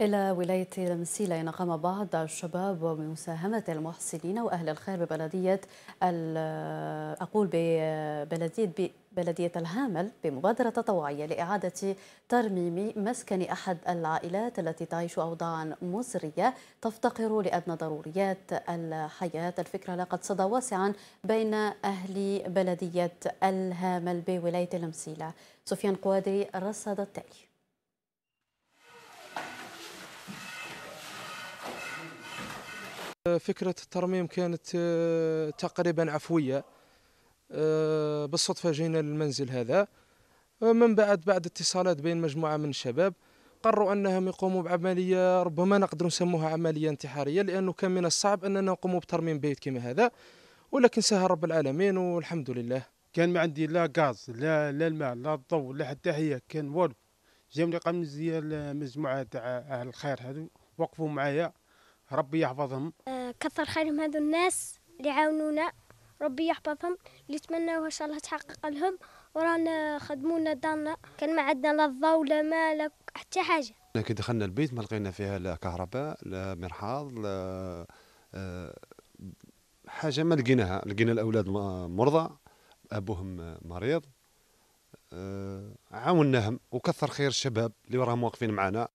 إلى ولاية المسيلة قام بعض الشباب بمساهمة المحسنين وأهل الخير ببلدية أقول ببلدية بلدية الهامل بمبادرة تطوعية لإعادة ترميم مسكن أحد العائلات التي تعيش أوضاعا مزرية تفتقر لأدنى ضروريات الحياة الفكرة لقد صدى واسعا بين أهل بلدية الهامل بولاية المسيلة سفيان قوادري رصد التالي فكرة الترميم كانت آه، تقريبا عفوية آه، بالصدفة جينا للمنزل هذا آه، من بعد بعد اتصالات بين مجموعة من الشباب قرروا أنهم يقوموا بعملية ربما نقدر نسموها عملية انتحارية لأنه كان من الصعب أننا نقوم بترميم بيت كما هذا ولكن سهل رب العالمين والحمد لله كان ما عندي لا غاز لا لا الماء لا الضوء لا حتى هي كان والو جاوني قمزية مجموعة تاع أهل الخير هذو وقفوا معايا ربي يحفظهم كثر خيرهم هذو الناس اللي عاونونا ربي يحفظهم اللي تمناوها ان شاء الله تحقق لهم ورانا خدمونا دارنا كان ما عندنا لا الضوء لا ما لا حتى حاجه كي دخلنا البيت ما لقينا فيها لا كهرباء لا مرحاض لا آه، حاجه ما لقيناها لقينا الاولاد مرضى ابوهم مريض آه، عاوناهم وكثر خير الشباب اللي راهم واقفين معنا